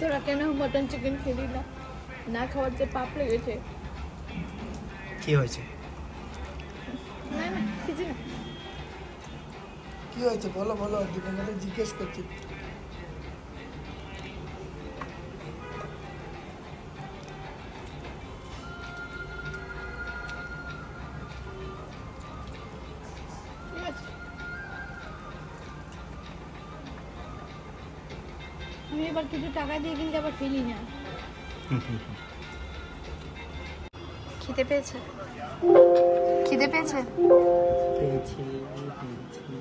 তোরা কেন mutton chicken খেলি না না খাওয়ার খাওয়াতে পাপ লেগেছে কি হয়েছে না না কিছু না কি হয়েছে বলো বলো দীপঙ্কর জিজ্ঞেস করছি আমি এবার কিছু টাকা দিয়ে কিনতে আবার ফেলি না খিদে পেয়েছে খিদে পেয়েছে পেয়েছে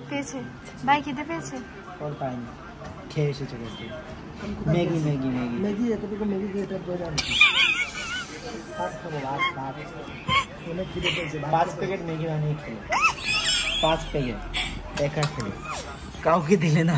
পেয়েছে ভাই খিদে পেয়েছে और पाएंगे खेल से चले गए मैगी मैगी मैगी मैगी है तेरे को मैगी के टाइप दो जाने पाँच करो बात बात उन्हें किलो पैसे पाँच पैकेट मैगी मैंने खेले पाँच पैकेट पैकेट खेले काउ की दिले ना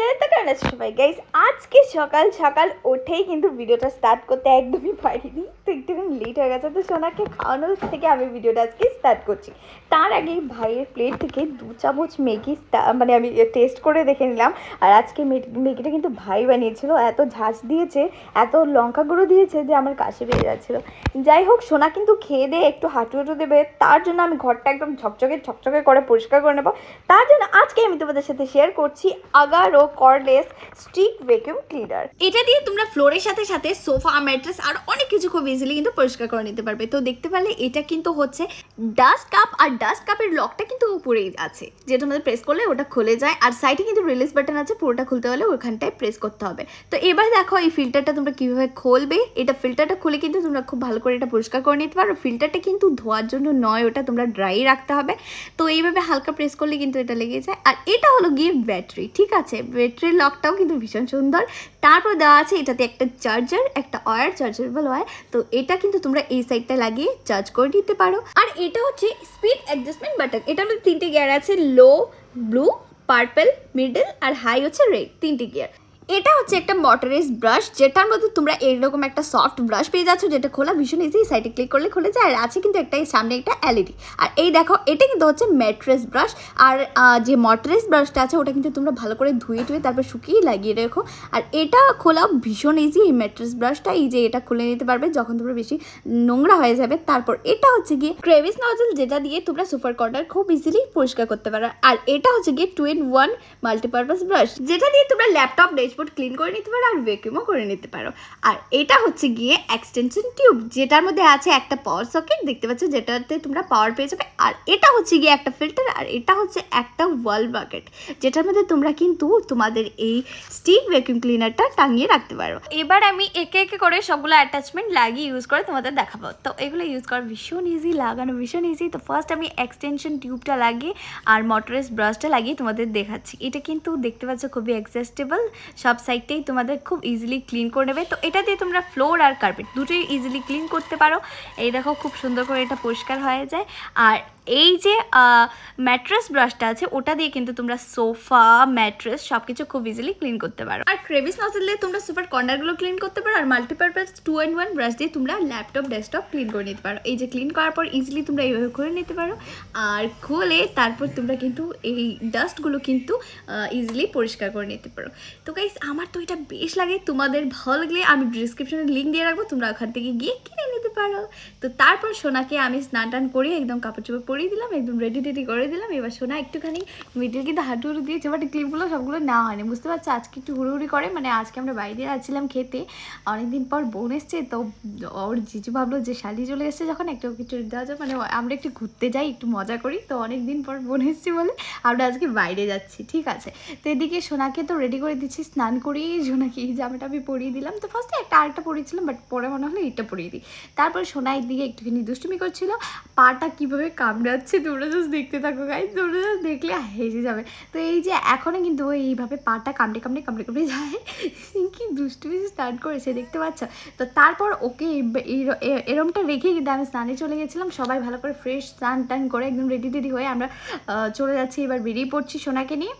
চ্যানেল তো সবাই গাইজ আজকে সকাল সকাল উঠেই কিন্তু ভিডিওটা স্টার্ট করতে একদমই পারিনি তো একটুখানি লেট হয়ে গেছে তো সোনাকে খাওয়ানোর থেকে আমি ভিডিওটা আজকে স্টার্ট করছি তার আগে ভাইয়ের প্লেট থেকে দু চামচ ম্যাগি মানে আমি টেস্ট করে দেখে নিলাম আর আজকে মেগিটা কিন্তু ভাই বানিয়েছিল এত ঝাঁজ দিয়েছে এত লঙ্কা গুঁড়ো দিয়েছে যে আমার কাশি পেয়ে যাচ্ছিল যাই হোক সোনা কিন্তু খেয়ে দিয়ে একটু হাঁটু হাঁটু দেবে তার জন্য আমি ঘরটা একদম ঝকঝকে ঝকঝকে করে পরিষ্কার করে নেবো তার জন্য আজকে আমি তোমাদের সাথে শেয়ার করছি Agaro cordless stick vacuum cleaner এটা দিয়ে তোমরা ফ্লোরের সাথে সাথে সোফা ম্যাট্রেস আর অনেক কিছু খুব ইজিলি কিন্তু পরিষ্কার করে নিতে পারবে তো দেখতে পারলে এটা কিন্তু হচ্ছে ডাস্ট কাপ আর ডাস্ট কাপের লকটা কিন্তু উপরেই আছে যেটা আমাদের প্রেস করলে ওটা খুলে যায় আর সাইডে কিন্তু রিলিজ বাটন আছে পুরোটা খুলতে হলে ওখানটায় প্রেস করতে হবে তো এবার দেখো এই ফিল্টারটা তোমরা কিভাবে খুলবে এটা ফিল্টারটা খুলে কিন্তু তোমরা খুব ভালো করে এটা পরিষ্কার করে নিতে পারো ফিল্টারটা কিন্তু ধোয়ার জন্য নয় ওটা তোমরা ড্রাই রাখতে হবে তো এইভাবে হালকা প্রেস করলে কিন্তু এটা লেগে যায় আর এটা হলো গিয়ে ব্যাটারি ঠিক আছে ব্যাটারি লকটাও কিন্তু ভীষণ সুন্দর তারপর দেওয়া আছে এটাতে একটা চার্জার একটা অয়ার চার্জারেবল হয় তো এটা কিন্তু তোমরা এই সাইডটা লাগিয়ে চার্জ করে নিতে পারো আর এটা হচ্ছে স্পিড অ্যাডজাস্টমেন্ট বাটন এটার মধ্যে তিনটে গিয়ার আছে লো ব্লু পার্পেল মিডল আর হাই হচ্ছে রেড তিনটি গিয়ার এটা হচ্ছে একটা মটরেস ব্রাশ যেটার মধ্যে তোমরা এরকম একটা সফট ব্রাশ পেয়ে যাচ্ছ যেটা খোলা ভীষণ ইজি সাইডে ক্লিক করলে খুলে যায় আর আছে কিন্তু একটা সামনে একটা এলইডি আর এই দেখো এটা কিন্তু হচ্ছে ম্যাট্রেস ব্রাশ আর যে মটরেস ব্রাশটা আছে ওটা কিন্তু তোমরা ভালো করে ধুয়ে টুয়ে তারপর শুকিয়ে লাগিয়ে রেখো আর এটা খোলা ভীষণ ইজি এই ম্যাট্রেস ব্রাশটা এই যে এটা খুলে নিতে পারবে যখন তোমরা বেশি নোংরা হয়ে যাবে তারপর এটা হচ্ছে গিয়ে ক্রেভিস নজল যেটা দিয়ে তোমরা সুপার কর্ডার খুব ইজিলি পরিষ্কার করতে পারো আর এটা হচ্ছে গিয়ে two in one multipurpose brush যেটা দিয়ে তোমরা ল্যাপটপ ডেস্ক ড্যাশবোর্ড ক্লিন করে নিতে পারো আর ভ্যাকিউমও করে নিতে পারো আর এটা হচ্ছে গিয়ে এক্সটেনশন টিউব যেটার মধ্যে আছে একটা পাওয়ার সকেট দেখতে পাচ্ছ যেটাতে তোমরা পাওয়ার পেয়ে যাবে আর এটা হচ্ছে গিয়ে একটা ফিল্টার আর এটা হচ্ছে একটা ওয়াল বাকেট যেটার মধ্যে তোমরা কিন্তু তোমাদের এই স্টিক ভ্যাকিউম ক্লিনারটা টাঙিয়ে রাখতে পারো এবার আমি একে একে করে সবগুলো অ্যাটাচমেন্ট লাগিয়ে ইউজ করে তোমাদের দেখাবো তো এগুলো ইউজ করা ভীষণ ইজি লাগানো ভীষণ ইজি তো ফার্স্ট আমি এক্সটেনশন টিউবটা লাগিয়ে আর মোটরেস ব্রাশটা লাগিয়ে তোমাদের দেখাচ্ছি এটা কিন্তু দেখতে পাচ্ছ খুবই অ্যাডজাস্টেবল সব সাইডটাই তোমাদের খুব ইজিলি ক্লিন করে নেবে তো এটা দিয়ে তোমরা ফ্লোর আর কার্পেট দুটোই ইজিলি ক্লিন করতে পারো এই দেখো খুব সুন্দর করে এটা পরিষ্কার হয়ে যায় আর এই যে ম্যাট্রেস ব্রাশটা আছে ওটা দিয়ে কিন্তু তোমরা সোফা ম্যাট্রেস সব কিছু খুব ইজিলি ক্লিন করতে পারো আর ক্রেভিস নজর দিয়ে তোমরা সুপার কর্নারগুলো ক্লিন করতে পারো আর multipurpose two and one brush দিয়ে তোমরা ল্যাপটপ ডেস্কটপ ক্লিন করে নিতে পারো এই যে ক্লিন করার পর ইজিলি তোমরা এইভাবে করে নিতে পারো আর খুলে তারপর তোমরা কিন্তু এই ডাস্টগুলো কিন্তু ইজিলি পরিষ্কার করে নিতে পারো তো গাইস আমার তো এটা বেশ লাগে তোমাদের ভালো লাগলে আমি ডিসক্রিপশনে লিঙ্ক দিয়ে রাখবো তোমরা ওখান থেকে গিয়ে কিনে নিতে পারো তো তারপর সোনাকে আমি স্নান টান করি একদম কাপড় চোপড় করিয়ে দিলাম একদম রেডি টেডি করে দিলাম এবার সোনা একটুখানি মিডিল কিন্তু হাঁটু হাঁটু দিয়েছে বাট ক্লিপগুলো সবগুলো নেওয়া হয়নি বুঝতে পারছি আজকে একটু হুড়ুহুড়ি করে মানে আজকে আমরা বাইরে যাচ্ছিলাম খেতে অনেকদিন পর বোন এসছে তো ওর জিজু ভাবলো যে শালি চলে এসছে যখন একটা কিছু দেওয়া যায় মানে আমরা একটু ঘুরতে যাই একটু মজা করি তো অনেকদিন পর বোন এসছি বলে আমরা আজকে বাইরে যাচ্ছি ঠিক আছে তো এদিকে সোনাকে তো রেডি করে দিচ্ছি স্নান করি সোনাকে এই জামাটা আমি পরিয়ে দিলাম তো ফার্স্টে একটা আরেকটা পরিয়েছিলাম বাট পরে মনে হলো এইটা পরিয়ে দিই তারপর সোনা এদিকে একটুখানি দুষ্টুমি করছিল পাটা কীভাবে কাম কামড়াচ্ছে তোমরা জাস্ট দেখতে থাকো গাই তোমরা জাস্ট দেখলে হেসে যাবে তো এই যে এখনও কিন্তু ওই এইভাবে পাটা কামড়ে কামড়ে কামড়ে কামড়ে যায় কি দুষ্টুমি স্টার্ট করেছে দেখতে পাচ্ছ তো তারপর ওকে এরমটা রেখে কিন্তু আমি স্নানে চলে গেছিলাম সবাই ভালো করে ফ্রেশ স্নান টান করে একদম রেডি টেডি হয়ে আমরা চলে যাচ্ছি এবার বেরিয়ে পড়ছি সোনাকে নিয়ে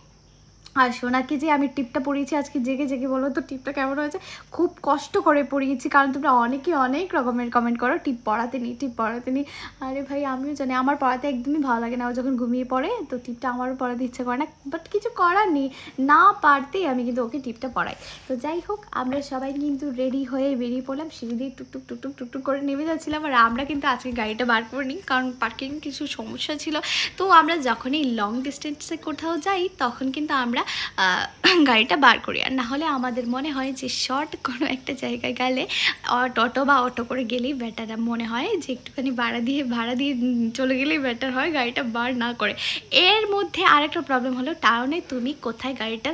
আর সোনাকে যে আমি টিপটা পরিয়েছি আজকে জেগে জেগে বলো তো টিপটা কেমন হয়েছে খুব কষ্ট করে পরিয়েছি কারণ তোমরা অনেকে অনেক রকমের কমেন্ট করো টিপ পড়াতে নি টিপ পড়াতে নি আরে ভাই আমিও জানি আমার পড়াতে একদমই ভালো লাগে না ও যখন ঘুমিয়ে পড়ে তো টিপটা আমারও পড়াতে ইচ্ছে করে না বাট কিছু করার নেই না পারতেই আমি কিন্তু ওকে টিপটা পড়াই তো যাই হোক আমরা সবাই কিন্তু রেডি হয়ে বেরিয়ে পড়লাম সিঁড়ি দিয়ে টুকটুক টুকটুক টুকটুক করে নেমে যাচ্ছিলাম আর আমরা কিন্তু আজকে গাড়িটা বার করিনি কারণ পার্কিং কিছু সমস্যা ছিল তো আমরা যখনই লং ডিস্টেন্সে কোথাও যাই তখন কিন্তু আমরা আমরা গাড়িটা বার করি আর না হলে আমাদের মনে হয় যে শর্ট কোনো একটা জায়গায় গেলে অটো বা অটো করে গেলেই বেটার মনে হয় যে একটুখানি ভাড়া দিয়ে ভাড়া দিয়ে চলে গেলেই ব্যাটার হয় গাড়িটা বার না করে এর মধ্যে আরেকটা প্রবলেম হলো টাউনে তুমি কোথায় গাড়িটা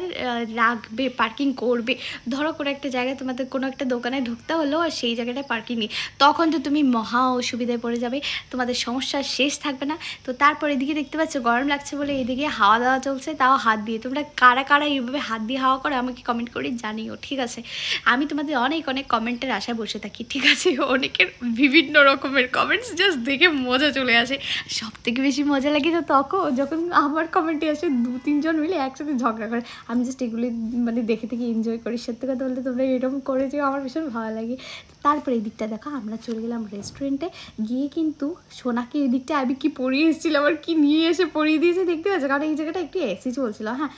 রাখবে পার্কিং করবে ধরো কোনো একটা জায়গায় তোমাদের কোনো একটা দোকানে ঢুকতে হলো আর সেই জায়গাটায় পার্কিং নেই তখন তো তুমি মহা অসুবিধায় পড়ে যাবে তোমাদের সমস্যার শেষ থাকবে না তো তারপর এদিকে দেখতে পাচ্ছ গরম লাগছে বলে এদিকে হাওয়া দাওয়া চলছে তাও হাত দিয়ে তোমরা কারা কারা এইভাবে হাত দিয়ে হাওয়া করে আমাকে কমেন্ট করে জানিও ঠিক আছে আমি তোমাদের অনেক অনেক কমেন্টের আশায় বসে থাকি ঠিক আছে অনেকের বিভিন্ন রকমের কমেন্টস জাস্ট দেখে মজা চলে আসে সব থেকে বেশি মজা লাগে তো তখন যখন আমার কমেন্টে আসে দু তিনজন মিলে একসাথে ঝগড়া করে আমি জাস্ট এগুলি মানে দেখে থেকে এনজয় করি সত্যি কথা বলতে তোমরা এরকম করেছো আমার ভীষণ ভালো লাগে তারপরে এই দিকটা দেখো আমরা চলে গেলাম রেস্টুরেন্টে গিয়ে কিন্তু সোনাকে এই দিকটা আমি কি পরিয়ে এসেছিলাম আর কি নিয়ে এসে পরিয়ে দিয়েছি দেখতে পাচ্ছ কারণ এই জায়গাটা একটু এসি চলছিল হ্যাঁ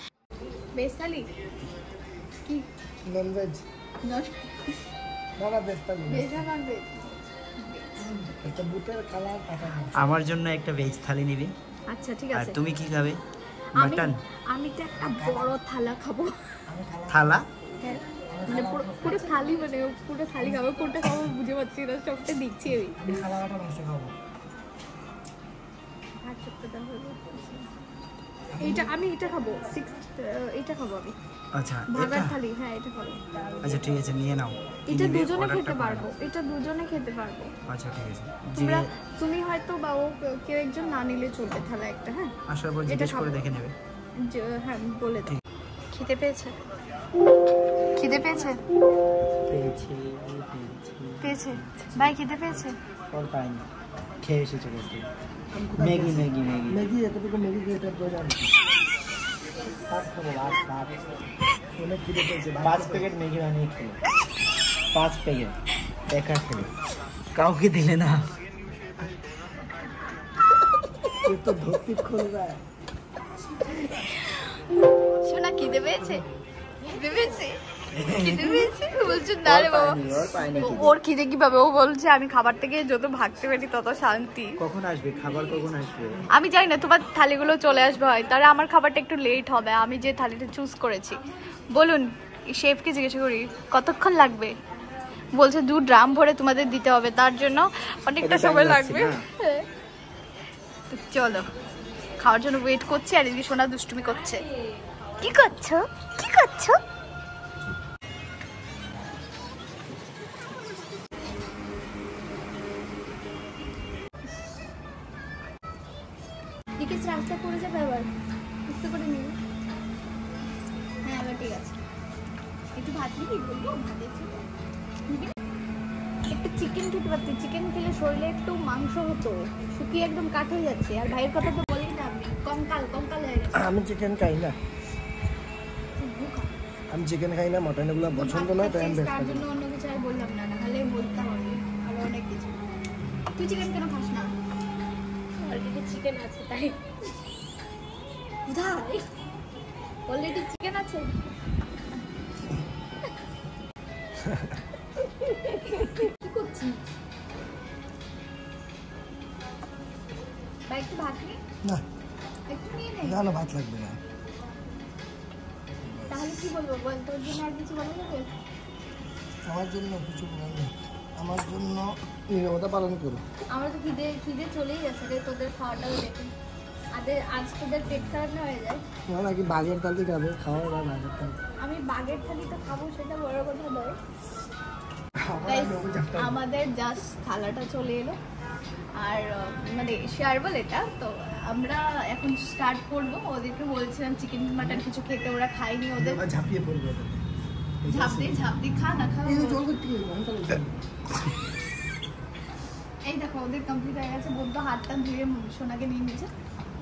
ভেজ থালি কি non veg non veg thali veg veg একটা বুটের কাটা আমার জন্য একটা ভেজ থালি নিবি আচ্ছা ঠিক আছে আর তুমি কি খাবে মটন আমি তো একটা বড় থালা খাবো থালা হ্যাঁ, মানে পুরো থালি মানে পুরো থালি খাবো কোনটা খাবো বুঝে পাচ্ছি না সবটা দেখছি আমি থালাটা মাংস খাবো আর এটা আমি এটা খাবো এটা খাবো আমি আচ্ছা ভাগার থালি হ্যাঁ, আচ্ছা, খেতে পারবো এটা দুজনে খেতে পারবো আচ্ছা, কেউ একজন না নিলে চলবে থালা একটা হ্যাঁ আসার পর দেখে নেবে হ্যাঁ বলে দিই খিদে পেয়েছে খিদে পেয়েছে পেয়েছে পেয়েছে খিদে পেয়েছে मैगी मैगी मैगी मैगी है रुपये को तो मैगी के रेट दो हज़ार पांच पैकेट मैगी मैंने खेलो पांच पैकेट एक आठ किलो काउ के दिले ना ये तो धोती खोल रहा है শোনা খিদে পেয়েছে খিদে পেয়েছে ওর খিদে কিভাবে ও বলছে আমি খাবার থেকে যত ভাগতে পারি তত শান্তি কখন আসবে খাবার কখন আসবে আমি জানি না তোমার থালিগুলো চলে আসবে হয় তাহলে আমার খাবারটা একটু লেট হবে আমি যে থালিটা চুজ করেছি বলুন শেফকে জিজ্ঞেস করি কতক্ষণ লাগবে বলছে দু ড্রাম ভরে তোমাদের দিতে হবে তার জন্য অনেকটা সময় লাগবে চলো খাওয়ার জন্য ওয়েট করছি আর এদিকে সোনা দুষ্টুমি করছে কি করছো কি করছো ভাত চিকেন খেতে পারছি চিকেন খেলে শরীরে একটু মাংস হতো শুকিয়ে একদম কাঠ হয়ে যাচ্ছে আর ভাইয়ের কথা তো বলি না কঙ্কাল কঙ্কাল হয়ে আমি চিকেন খাই না আমি চিকেন খাই না মটন এগুলো পছন্দ না তাই আমি তার জন্য অন্য কিছু আর বললাম না নাহলে বলতাম আমি অনেক কিছু তুই চিকেন কেন খাস না অলরেডি চিকেন আছে তাই উধার অলরেডি চিকেন আছে কি করছিস ভাই ভাত নে না একটু নিয়ে নে না না ভাত লাগবে না তাহলে কি বলবো বল তোর জন্য আর কিছু বলা যাবে আমার জন্য কিছু বলা যাবে আমার জন্য নীরবতা পালন করো আমরা তো খিদে খিদে চলেই গেছে রে তোদের খাওয়াটাও দেখে আদের আজ পেট খারাপ হয়ে যায় বাগের আমি বাগের থালি তো খাবো সেটা বড় কথা নয় আমাদের জাস্ট থালাটা চলে এলো আর মানে শেয়ারবল এটা তো আমরা এখন স্টার্ট করব ওদেরকে বলছিলাম চিকেন মাটন কিছু খেতে ওরা খায়নি ওদের ঝাঁপিয়ে পড়বে ঝাঁপ দিয়ে খা না খা এই দেখো ওদের কমপ্লিট হয়ে গেছে বলতো টান ধুয়ে সোনাকে নিয়ে নিয়েছে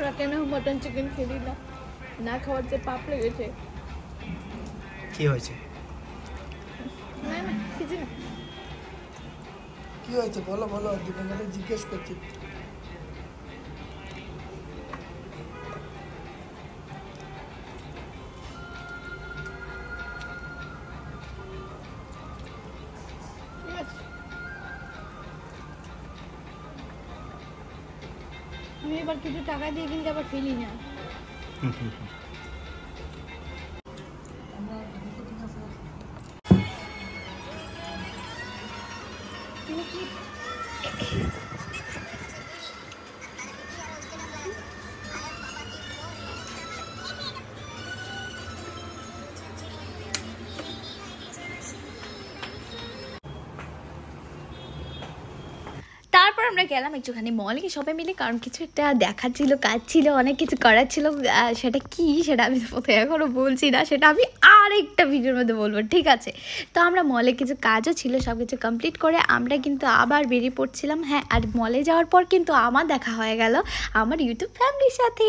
ছাড়া কেন মটন চিকেন খেলি না না খাওয়াতে পাপ লেগেছে কি হয়েছে না না কিছু না কি হয়েছে বলো বলো দীপঙ্কর জিজ্ঞেস করছি আমি এবার কিছু টাকা দিয়ে কিন্তু আবার ফেলি না আমরা গেলাম একটুখানি মলে সবাই মিলে কারণ কিছু একটা দেখার ছিল কাজ ছিল অনেক কিছু করার ছিল সেটা কি সেটা আমি প্রথমে এখনো বলছি না সেটা আমি আরেকটা ভিডিওর মধ্যে বলবো ঠিক আছে তো আমরা মলে কিছু কাজও ছিল সব কিছু কমপ্লিট করে আমরা কিন্তু আবার বেরিয়ে পড়ছিলাম হ্যাঁ আর মলে যাওয়ার পর কিন্তু আমার দেখা হয়ে গেল আমার ইউটিউব ফ্যামিলির সাথে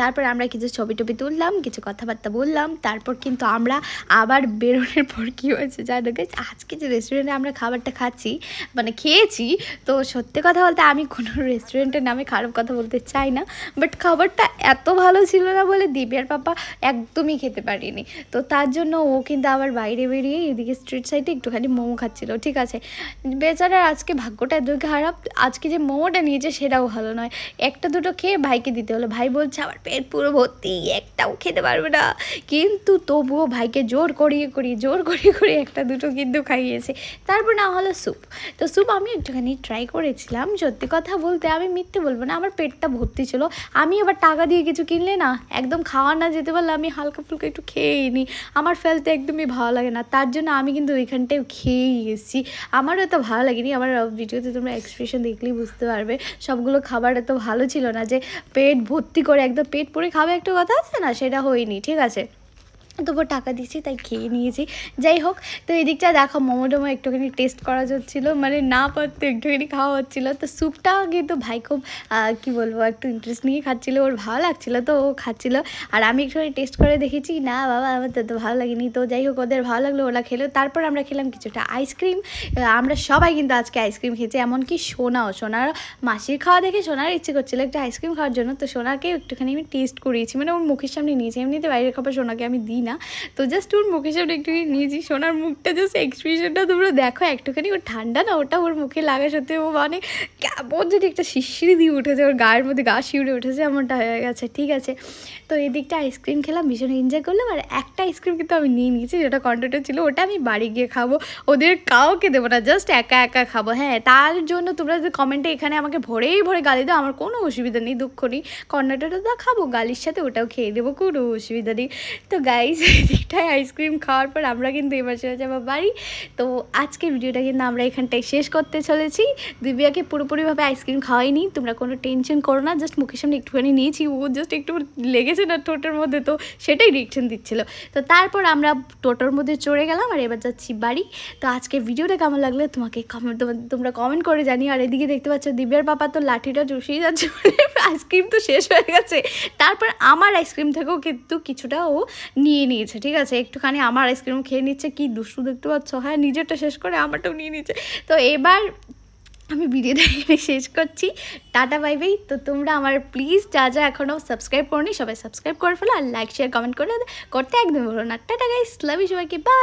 তারপর আমরা কিছু ছবি টবি তুললাম কিছু কথাবার্তা বললাম তারপর কিন্তু আমরা আবার বেরোনোর পর কী হয়েছে জানো গেছে আজকে যে রেস্টুরেন্টে আমরা খাবারটা খাচ্ছি মানে খেয়েছি তো সত্যি কথা বলতে আমি কোনো রেস্টুরেন্টের নামে খারাপ কথা বলতে চাই না বাট খাবারটা এত ভালো ছিল না বলে দিব্যার পাপা একদমই খেতে পারিনি তো তার জন্য জন্য ও কিন্তু আবার বাইরে বেরিয়ে এদিকে স্ট্রিট সাইডে একটুখানি মোমো খাচ্ছিল ঠিক আছে বেচারার আজকে ভাগ্যটা এত খারাপ আজকে যে মোমোটা নিয়েছে সেটাও ভালো নয় একটা দুটো খেয়ে ভাইকে দিতে হলো ভাই বলছে আমার পেট পুরো ভর্তি একটাও খেতে পারবে না কিন্তু তবুও ভাইকে জোর করিয়ে করিয়ে জোর করিয়ে করিয়ে একটা দুটো কিন্তু খাইয়েছে তারপর না হলো স্যুপ তো স্যুপ আমি একটুখানি ট্রাই করেছিলাম সত্যি কথা বলতে আমি মিথ্যে বলবো না আমার পেটটা ভর্তি ছিল আমি আবার টাকা দিয়ে কিছু কিনলে না একদম খাওয়া না যেতে পারলে আমি হালকা ফুলকা একটু খেয়ে নিই আমার আমার ফেলতে একদমই ভালো লাগে না তার জন্য আমি কিন্তু ওইখানটায় খেয়েই গেছি আমার এত ভালো লাগেনি আমার ভিডিওতে তোমরা এক্সপ্রেশন দেখলেই বুঝতে পারবে সবগুলো খাবার এত ভালো ছিল না যে পেট ভর্তি করে একদম পেট পরে খাবে একটা কথা আছে না সেটা হয়নি ঠিক আছে তবু টাকা দিয়েছি তাই খেয়ে নিয়েছি যাই হোক তো এদিকটা দেখো মোমো টোমো একটুখানি টেস্ট করা যাচ্ছিল মানে না পারতো একটুখানি খাওয়া হচ্ছিল তো স্যুপটা কিন্তু ভাই খুব কী বলবো একটু ইন্টারেস্ট নিয়ে খাচ্ছিল ওর ভালো লাগছিল তো ও খাচ্ছিল আর আমি একটুখানি টেস্ট করে দেখেছি না বাবা আমার তো ভালো লাগেনি তো যাই হোক ওদের ভালো লাগলো ওরা খেলো তারপর আমরা খেলাম কিছুটা আইসক্রিম আমরা সবাই কিন্তু আজকে আইসক্রিম খেয়েছি এমনকি সোনাও সোনার মাসির খাওয়া দেখে সোনার ইচ্ছে করছিলো একটা আইসক্রিম খাওয়ার জন্য তো সোনাকে একটুখানি আমি টেস্ট করিয়েছি মানে ওর মুখের সামনে নিয়েছি এমনিতে বাইরের খাবার সোনাকে আমি দিই না না তো জাস্ট ওর মুখে সামনে একটুখানি নিয়েছি সোনার মুখটা জাস্ট এক্সপ্রেশনটা তোমরা দেখো একটুখানি ওর ঠান্ডা না ওটা ওর মুখে লাগা সত্যি ও মানে কেমন যদি একটা শিশিরি দিয়ে উঠেছে ওর গায়ের মধ্যে গা শিউরে উঠেছে এমনটা হয়ে গেছে ঠিক আছে তো এদিকটা আইসক্রিম খেলাম ভীষণ এনজয় করলাম আর একটা আইসক্রিম কিন্তু আমি নিয়ে নিয়েছি যেটা কন্টেন্টে ছিল ওটা আমি বাড়ি গিয়ে খাবো ওদের কাউকে দেবো না জাস্ট একা একা খাবো হ্যাঁ তার জন্য তোমরা যদি কমেন্টে এখানে আমাকে ভরেই ভরে গালি দাও আমার কোনো অসুবিধা নেই দুঃখ নেই কর্ণাটকটা খাবো গালির সাথে ওটাও খেয়ে দেবো কোনো অসুবিধা নেই তো গাইস যে দিকটায় আইসক্রিম খাওয়ার পর আমরা কিন্তু এবার চলে যাবো বাড়ি তো আজকে ভিডিওটা কিন্তু আমরা এখানটায় শেষ করতে চলেছি দিব্যাকে পুরোপুরিভাবে আইসক্রিম খাওয়াইনি তোমরা কোনো টেনশন করো না জাস্ট মুখের সামনে একটুখানি নিয়েছি ও জাস্ট একটু লেগেছে না টোটোর মধ্যে তো সেটাই রিয়েকশন দিচ্ছিলো তো তারপর আমরা টোটোর মধ্যে চড়ে গেলাম আর এবার যাচ্ছি বাড়ি তো আজকে ভিডিওটা কেমন লাগলো তোমাকে কমেন্ট তোমরা কমেন্ট করে জানি আর এদিকে দেখতে পাচ্ছ দিব্যার পাপা তো লাঠিটা চুষিয়ে যাচ্ছে আইসক্রিম তো শেষ হয়ে গেছে তারপর আমার আইসক্রিম থেকেও কিন্তু কিছুটা ও নিয়ে নিয়ে নিয়েছে ঠিক আছে একটুখানি আমার আইসক্রিম খেয়ে নিচ্ছে কি দুষ্টু দেখতে পাচ্ছ হ্যাঁ নিজেরটা শেষ করে আমারটাও নিয়ে নিচ্ছে তো এবার আমি ভিডিওটা এখানে শেষ করছি টাটা বাই বাই তো তোমরা আমার প্লিজ যা যা এখনও সাবস্ক্রাইব করো সবাই সাবস্ক্রাইব করে ফেলো আর লাইক শেয়ার কমেন্ট করে করতে একদম ভুলো না টাটা গাইস লাভ সবাইকে বাই